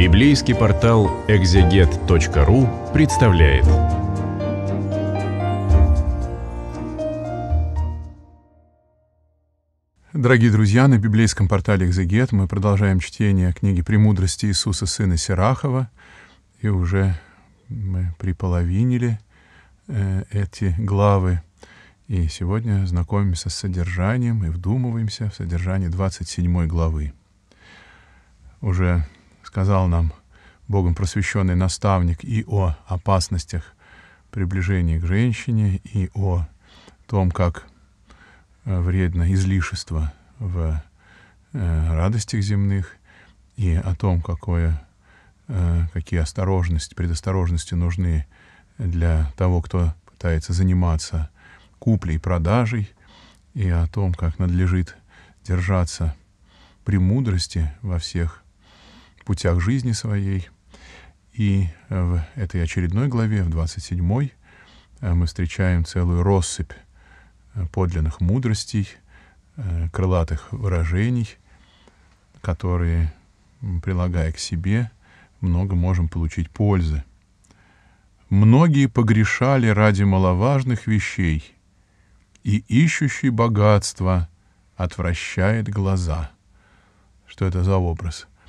Библейский портал экзегет.ру представляет. Дорогие друзья, на библейском портале «Экзегет» мы продолжаем чтение книги «Премудрости Иисуса, сына Сирахова». И уже мы приполовинили э, эти главы. И сегодня знакомимся с содержанием и вдумываемся в содержание 27 главы. Уже сказал нам Богом просвещенный наставник и о опасностях приближения к женщине, и о том, как э, вредно излишество в э, радостях земных, и о том, какое, э, какие осторожности, предосторожности нужны для того, кто пытается заниматься куплей и продажей, и о том, как надлежит держаться премудрости во всех путях жизни своей. И э, в этой очередной главе, в 27-й, э, мы встречаем целую россыпь э, подлинных мудростей, крылатых выражений, которые, прилагая к себе, много можем получить пользы. Многие погрешали ради маловажных вещей, и ищущий богатство отвращает глаза. Что это за образ? —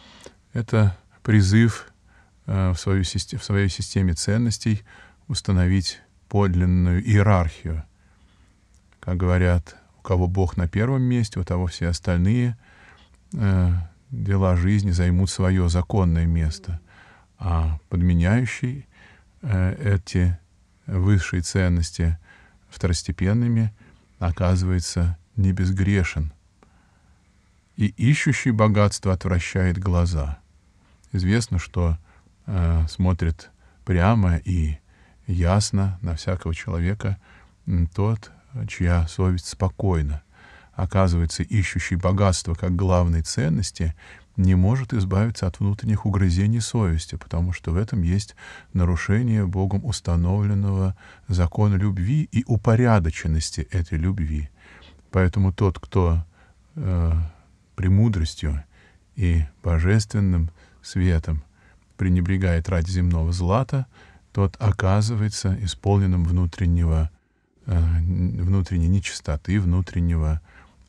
это призыв э, в, свою, в своей системе ценностей установить подлинную иерархию. Как говорят, у кого Бог на первом месте, у того все остальные э, дела жизни займут свое законное место. А подменяющий э, эти высшие ценности второстепенными оказывается небезгрешен, И ищущий богатство отвращает глаза — известно, что э, смотрит прямо и ясно на всякого человека тот, чья совесть спокойна. Оказывается, ищущий богатство как главной ценности не может избавиться от внутренних угрызений совести, потому что в этом есть нарушение Богом установленного закона любви и упорядоченности этой любви. Поэтому тот, кто э, премудростью и божественным светом, пренебрегает ради земного злата, тот оказывается исполненным внутреннего, э, внутренней нечистоты, внутреннего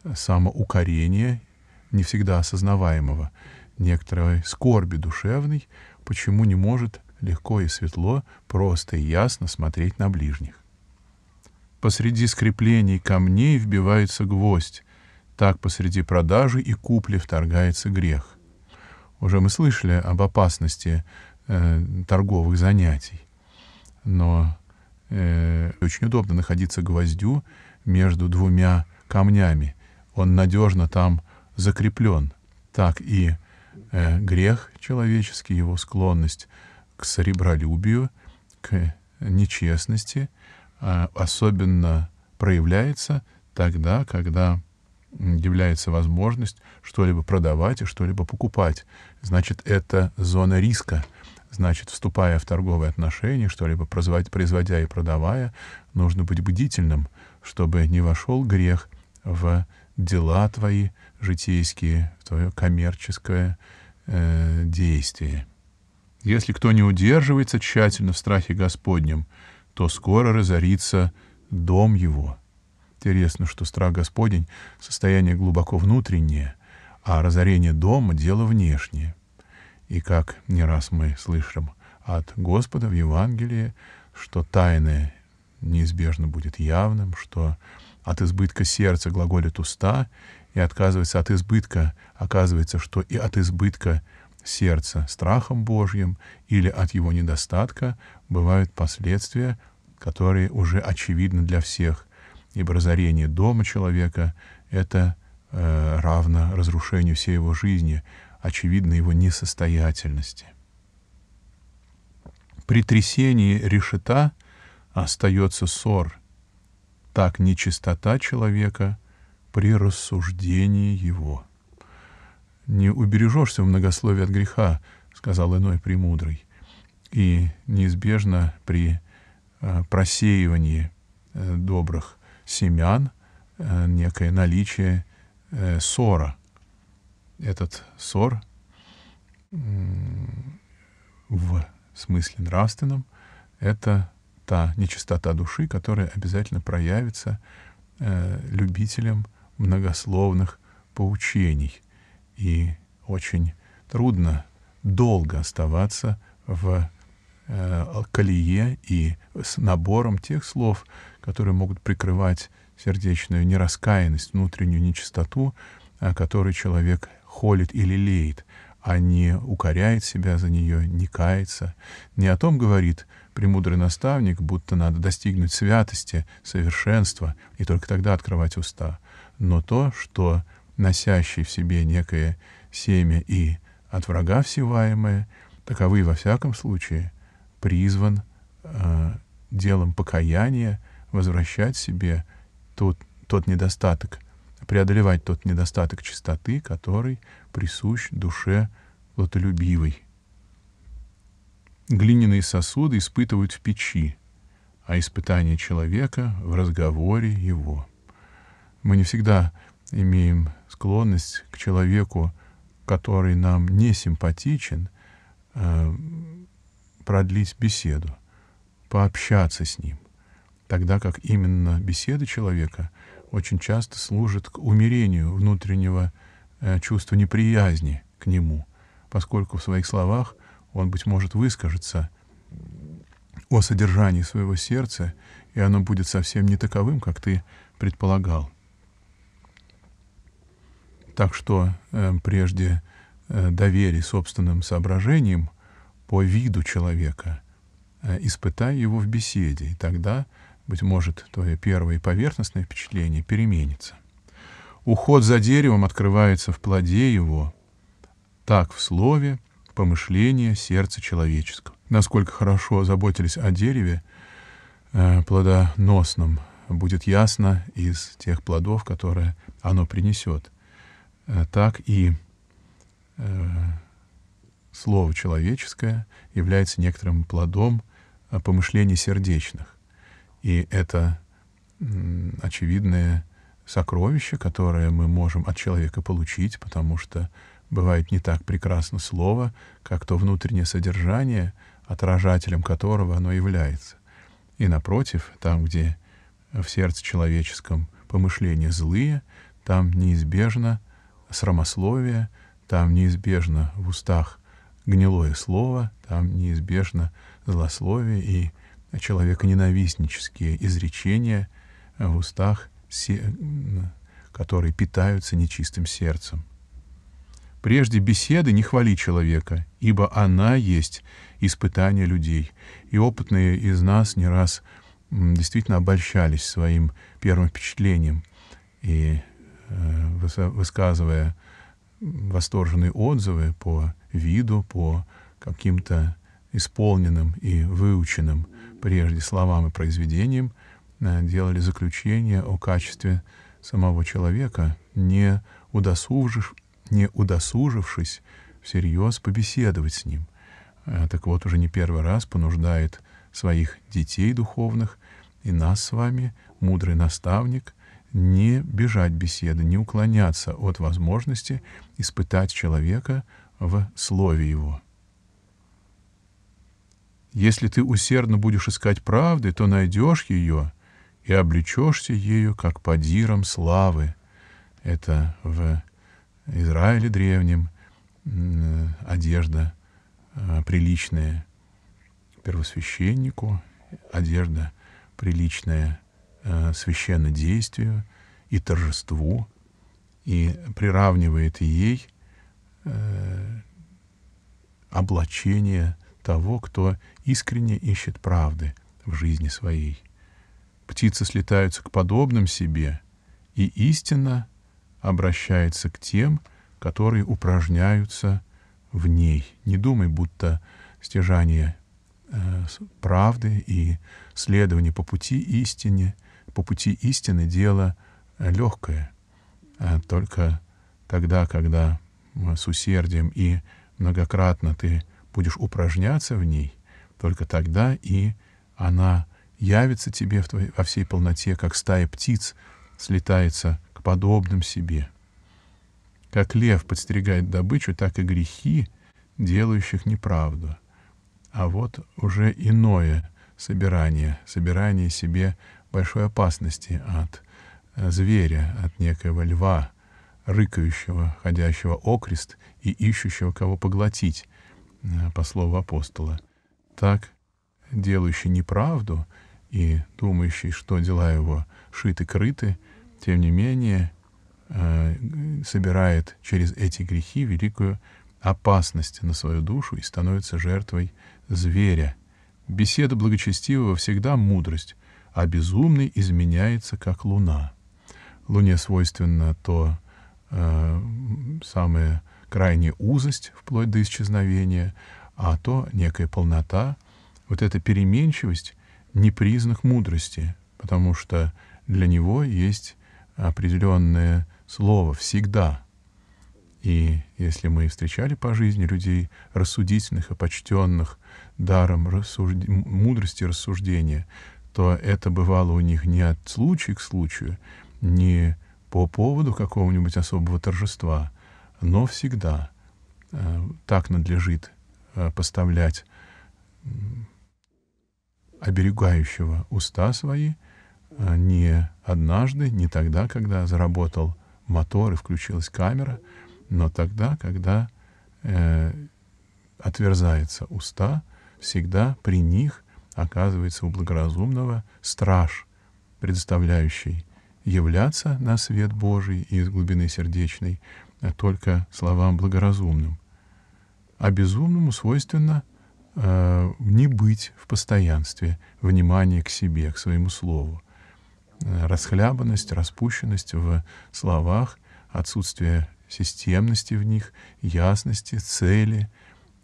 э, самоукорения, не всегда осознаваемого, некоторой скорби душевной, почему не может легко и светло, просто и ясно смотреть на ближних. Посреди скреплений камней вбивается гвоздь, так посреди продажи и купли вторгается грех — уже мы слышали об опасности э, торговых занятий, но э, очень удобно находиться гвоздю между двумя камнями. Он надежно там закреплен. Так и э, грех человеческий, его склонность к серебролюбию, к нечестности, э, особенно проявляется тогда, когда является возможность что-либо продавать и что-либо покупать. Значит, это зона риска. Значит, вступая в торговые отношения, что-либо производя и продавая, нужно быть бдительным, чтобы не вошел грех в дела твои житейские, в твое коммерческое э, действие. Если кто не удерживается тщательно в страхе Господнем, то скоро разорится дом его — Интересно, что страх Господень — состояние глубоко внутреннее, а разорение дома — дело внешнее. И как не раз мы слышим от Господа в Евангелии, что тайное неизбежно будет явным, что от избытка сердца глаголит уста, и отказывается от избытка, оказывается, что и от избытка сердца страхом Божьим или от его недостатка бывают последствия, которые уже очевидны для всех, ибо разорение дома человека — это э, равно разрушению всей его жизни, очевидно его несостоятельности. При трясении решета остается ссор. Так нечистота человека при рассуждении его. «Не убережешься в многословии от греха», — сказал иной премудрый, и неизбежно при э, просеивании э, добрых семян э, некое наличие э, сора. Этот сор в смысле нравственном — это та нечистота души, которая обязательно проявится э, любителям многословных поучений. И очень трудно долго оставаться в колее и с набором тех слов, которые могут прикрывать сердечную нераскаянность, внутреннюю нечистоту, а, которой человек холит или леет, а не укоряет себя за нее, не кается. Не о том говорит премудрый наставник, будто надо достигнуть святости, совершенства, и только тогда открывать уста, но то, что носящий в себе некое семя и от врага всеваемое, таковы во всяком случае, призван э, делом покаяния возвращать себе тот, тот недостаток, преодолевать тот недостаток чистоты, который присущ душе лотолюбивой. Глиняные сосуды испытывают в печи, а испытание человека в разговоре его. Мы не всегда имеем склонность к человеку, который нам не симпатичен, э, продлить беседу, пообщаться с ним тогда как именно беседа человека очень часто служит к умерению внутреннего э, чувства неприязни к нему, поскольку в своих словах он, быть может, выскажется о содержании своего сердца, и оно будет совсем не таковым, как ты предполагал. Так что э, прежде э, собственным соображениям по виду человека, э, испытай его в беседе, и тогда – быть может, твое первое поверхностное впечатление переменится. Уход за деревом открывается в плоде его, так в слове, помышление сердца человеческого. Насколько хорошо заботились о дереве, э, плодоносном, будет ясно из тех плодов, которые оно принесет. Э, так и э, слово человеческое является некоторым плодом э, помышлений сердечных. И это очевидное сокровище, которое мы можем от человека получить, потому что бывает не так прекрасно слово, как то внутреннее содержание, отражателем которого оно является. И напротив, там, где в сердце человеческом помышления злые, там неизбежно срамословие, там неизбежно в устах гнилое слово, там неизбежно злословие и человеконенавистнические изречения в устах, которые питаются нечистым сердцем. Прежде беседы не хвали человека, ибо она есть испытание людей. И опытные из нас не раз действительно обольщались своим первым впечатлением и э, высказывая восторженные отзывы по виду, по каким-то исполненным и выученным прежде словам и произведениям э, делали заключение о качестве самого человека, не, удосужив, не удосужившись всерьез побеседовать с ним. Э, так вот, уже не первый раз понуждает своих детей духовных и нас с вами, мудрый наставник, не бежать беседы, не уклоняться от возможности испытать человека в слове его. Если ты усердно будешь искать правды, то найдешь ее и облечешься ею, как подиром славы. Это в Израиле древнем одежда а, приличная первосвященнику, одежда приличная а, священнодействию и торжеству, и приравнивает ей э, облачение того, кто искренне ищет правды в жизни своей. Птицы слетаются к подобным себе, и истина обращается к тем, которые упражняются в ней. Не думай, будто стяжание э, правды и следование по пути истине, по пути истины дело э, легкое. А э, только тогда, когда э, с усердием и многократно ты будешь упражняться в ней, только тогда и она явится тебе в твоей, во всей полноте, как стая птиц слетается к подобным себе. Как лев подстерегает добычу, так и грехи, делающих неправду. А вот уже иное собирание, собирание себе большой опасности от э, зверя, от некоего льва, рыкающего, ходящего окрест и ищущего, кого поглотить, Э, по слову апостола. Так, делающий неправду и думающий, что дела его шиты-крыты, тем не менее э, собирает через эти грехи великую опасность на свою душу и становится жертвой зверя. Беседа благочестивого всегда мудрость, а безумный изменяется, как луна. Луне свойственно то э, самое крайняя узость вплоть до исчезновения, а то некая полнота, вот эта переменчивость не признак мудрости, потому что для него есть определенное слово «всегда». И если мы встречали по жизни людей рассудительных и почтенных даром рассужд... мудрости рассуждения, то это бывало у них не от случая к случаю, не по поводу какого-нибудь особого торжества, но всегда э, так надлежит э, поставлять оберегающего уста свои э, не однажды, не тогда, когда заработал мотор и включилась камера, но тогда, когда э, отверзается уста, всегда при них оказывается у благоразумного страж, предоставляющий являться на свет Божий из глубины сердечной, только словам благоразумным. А безумному свойственно э, не быть в постоянстве, внимание к себе, к своему слову. Э, расхлябанность, распущенность в словах, отсутствие системности в них, ясности, цели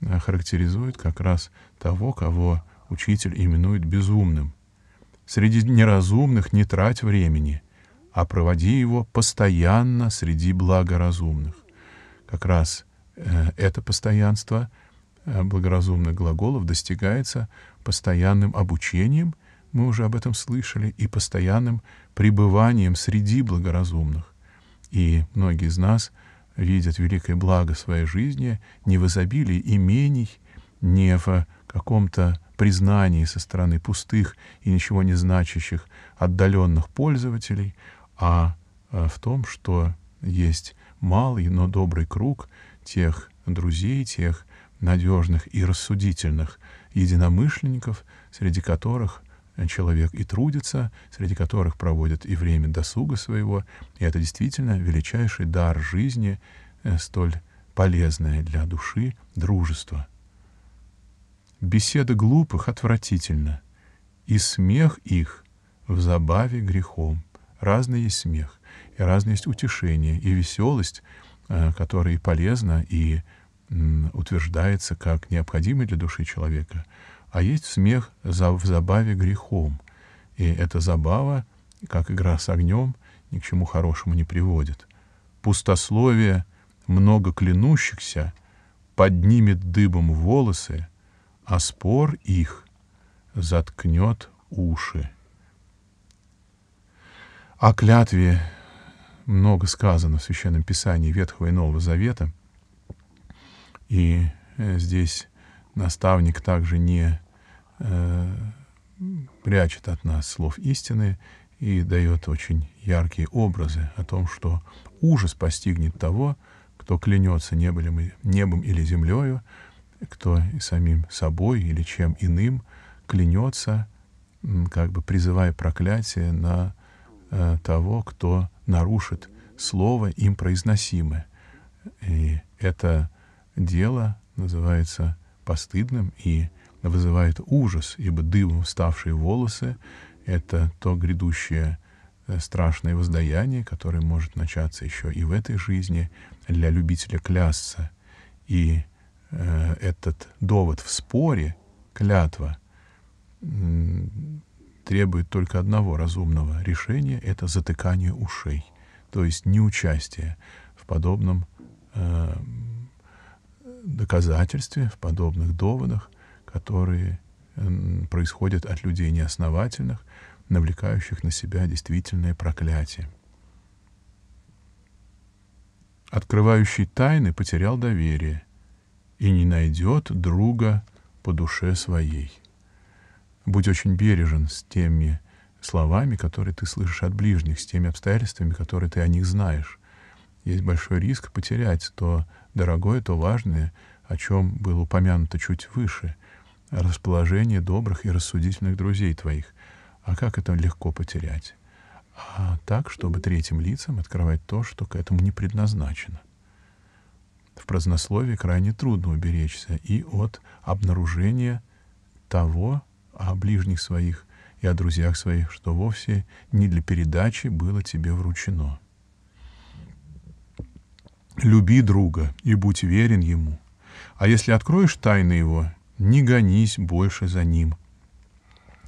э, характеризует как раз того, кого учитель именует безумным. Среди неразумных не трать времени — а проводи его постоянно среди благоразумных. Как раз э, это постоянство э, благоразумных глаголов достигается постоянным обучением, мы уже об этом слышали, и постоянным пребыванием среди благоразумных. И многие из нас видят великое благо своей жизни не в изобилии имений, не в каком-то признании со стороны пустых и ничего не значащих отдаленных пользователей, а э, в том, что есть малый, но добрый круг тех друзей, тех надежных и рассудительных единомышленников, среди которых человек и трудится, среди которых проводит и время досуга своего, и это действительно величайший дар жизни, э, столь полезное для души дружество. Беседа глупых отвратительна, и смех их в забаве грехом разный есть смех, и разное есть утешение, и веселость, э, которая и полезна, и утверждается как необходимый для души человека. А есть смех в забаве грехом. И эта забава, как игра с огнем, ни к чему хорошему не приводит. Пустословие много клянущихся поднимет дыбом волосы, а спор их заткнет уши. О клятве много сказано в Священном Писании Ветхого и Нового Завета. И э, здесь наставник также не э, прячет от нас слов истины и дает очень яркие образы о том, что ужас постигнет того, кто клянется небом, небом или землею, кто самим собой или чем иным клянется, как бы призывая проклятие на Э, того, кто нарушит слово им произносимое. И это дело называется постыдным и вызывает ужас, ибо дымом вставшие волосы — это то грядущее э, страшное воздаяние, которое может начаться еще и в этой жизни для любителя клясться. И э, этот довод в споре, клятва, требует только одного разумного решения — это затыкание ушей, то есть неучастие в подобном э, доказательстве, в подобных доводах, которые э, происходят от людей неосновательных, навлекающих на себя действительное проклятие. Открывающий тайны потерял доверие и не найдет друга по душе своей будь очень бережен с теми словами, которые ты слышишь от ближних, с теми обстоятельствами, которые ты о них знаешь. Есть большой риск потерять то дорогое, то важное, о чем было упомянуто чуть выше, расположение добрых и рассудительных друзей твоих. А как это легко потерять? А так, чтобы третьим лицам открывать то, что к этому не предназначено. В празднословии крайне трудно уберечься и от обнаружения того, о ближних своих и о друзьях своих, что вовсе не для передачи было тебе вручено. Люби друга и будь верен ему, а если откроешь тайны его, не гонись больше за ним.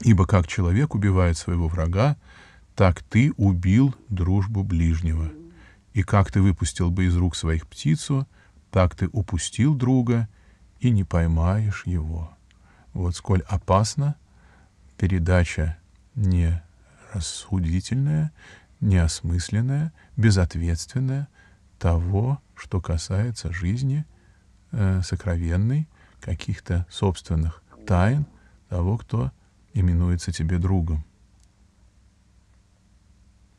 Ибо как человек убивает своего врага, так ты убил дружбу ближнего. И как ты выпустил бы из рук своих птицу, так ты упустил друга и не поймаешь его. Вот сколь опасно передача не рассудительная, неосмысленная, безответственная того, что касается жизни э, сокровенной, каких-то собственных тайн того, кто именуется тебе другом.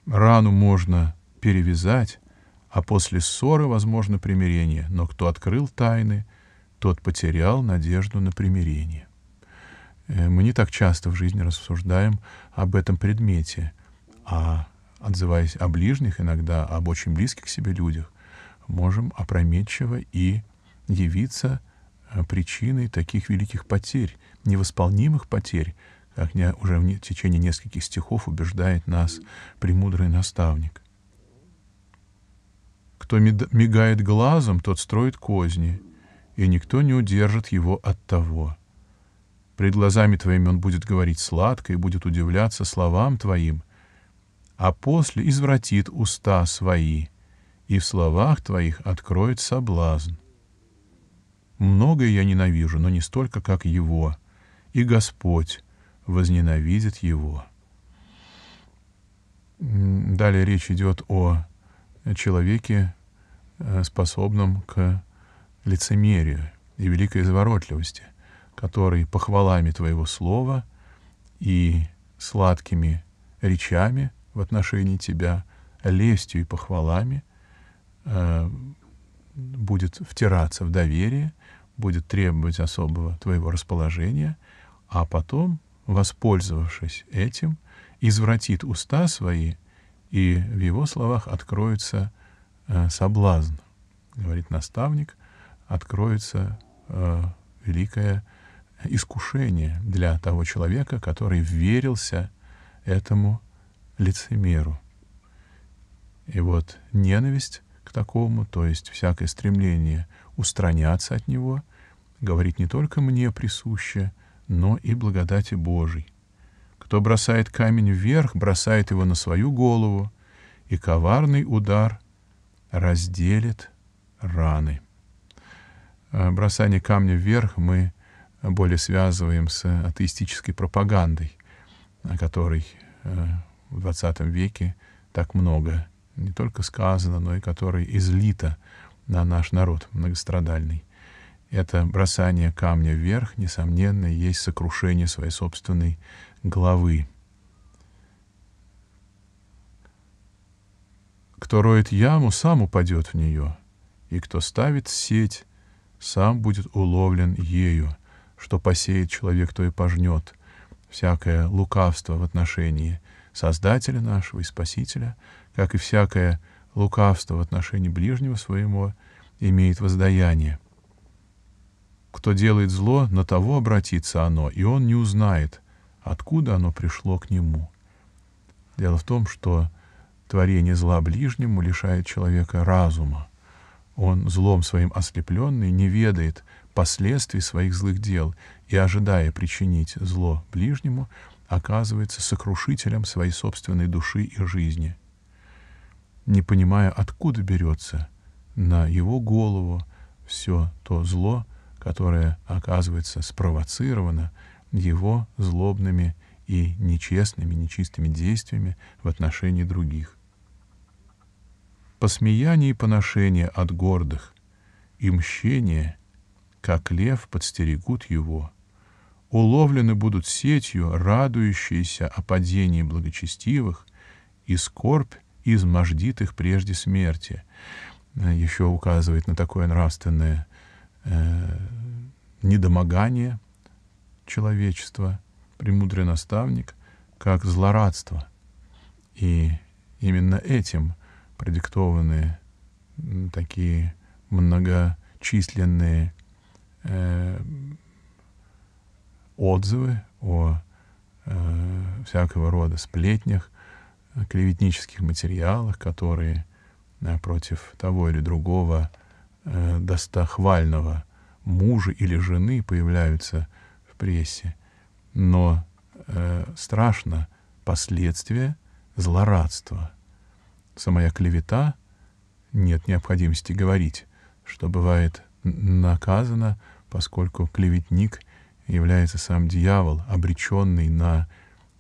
Рану можно перевязать, а после ссоры возможно примирение, но кто открыл тайны, тот потерял надежду на примирение. Э, мы не так часто в жизни рассуждаем об этом предмете, а отзываясь о ближних, иногда об очень близких себе людях, можем опрометчиво и явиться э, причиной таких великих потерь, невосполнимых потерь, как уже в течение нескольких стихов убеждает нас премудрый наставник. Кто мигает глазом, тот строит козни, и никто не удержит его от того — Пред глазами твоими он будет говорить сладко и будет удивляться словам твоим, а после извратит уста свои, и в словах твоих откроет соблазн. Многое я ненавижу, но не столько, как его, и Господь возненавидит его. Далее речь идет о человеке, э, способном к лицемерию и великой изворотливости который похвалами Твоего Слова и сладкими речами в отношении Тебя, лестью и похвалами э, будет втираться в доверие, будет требовать особого Твоего расположения, а потом, воспользовавшись этим, извратит уста свои, и в его словах откроется э, соблазн, говорит наставник, откроется э, великое искушение для того человека, который верился этому лицемеру. И вот ненависть к такому, то есть всякое стремление устраняться от него, говорит не только мне присуще, но и благодати Божией. Кто бросает камень вверх, бросает его на свою голову, и коварный удар разделит раны. Э, бросание камня вверх мы более связываем с атеистической пропагандой, о которой э, в XX веке так много не только сказано, но и которой излито на наш народ многострадальный. Это бросание камня вверх, несомненно, есть сокрушение своей собственной головы. Кто роет яму, сам упадет в нее, и кто ставит сеть, сам будет уловлен ею что посеет человек, то и пожнет, всякое лукавство в отношении Создателя нашего и Спасителя, как и всякое лукавство в отношении ближнего своего, имеет воздаяние. Кто делает зло, на того обратится оно, и он не узнает, откуда оно пришло к нему. Дело в том, что творение зла ближнему лишает человека разума. Он злом своим ослепленный не ведает, последствий своих злых дел и, ожидая причинить зло ближнему, оказывается сокрушителем своей собственной души и жизни. Не понимая, откуда берется на его голову все то зло, которое оказывается спровоцировано его злобными и нечестными, нечистыми действиями в отношении других. Посмеяние и поношение от гордых и мщение как лев подстерегут его. Уловлены будут сетью, радующиеся о падении благочестивых, и скорбь измождит их прежде смерти. Э, Еще указывает на такое нравственное э, недомогание человечества премудрый наставник как злорадство. И именно этим продиктованы такие многочисленные отзывы о э, всякого рода сплетнях, э, клеветнических материалах, которые э, против того или другого э, достохвального мужа или жены появляются в прессе. Но э, страшно последствия злорадства. Самая клевета, нет необходимости говорить, что бывает наказано, поскольку клеветник является сам дьявол, обреченный на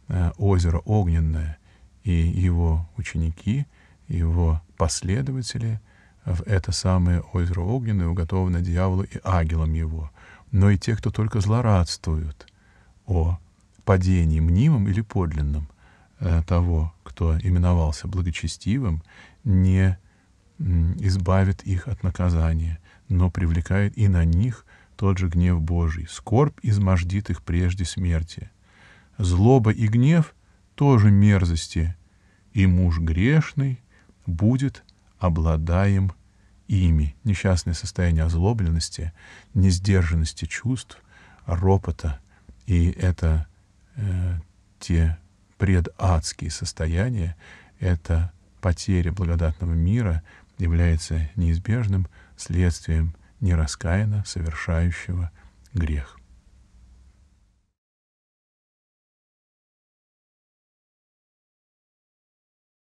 э, озеро огненное, и его ученики, его последователи в это самое озеро огненное уготовано дьяволу и ангелам его, но и те, кто только злорадствуют о падении мнимом или подлинном э, того, кто именовался благочестивым, не избавит их от наказания, но привлекает и на них тот же гнев Божий. Скорбь измождит их прежде смерти. Злоба и гнев — тоже мерзости, и муж грешный будет обладаем ими. Несчастное состояние озлобленности, несдержанности чувств, ропота. И это э, те предадские состояния, это потеря благодатного мира является неизбежным следствием нераскаянно совершающего грех.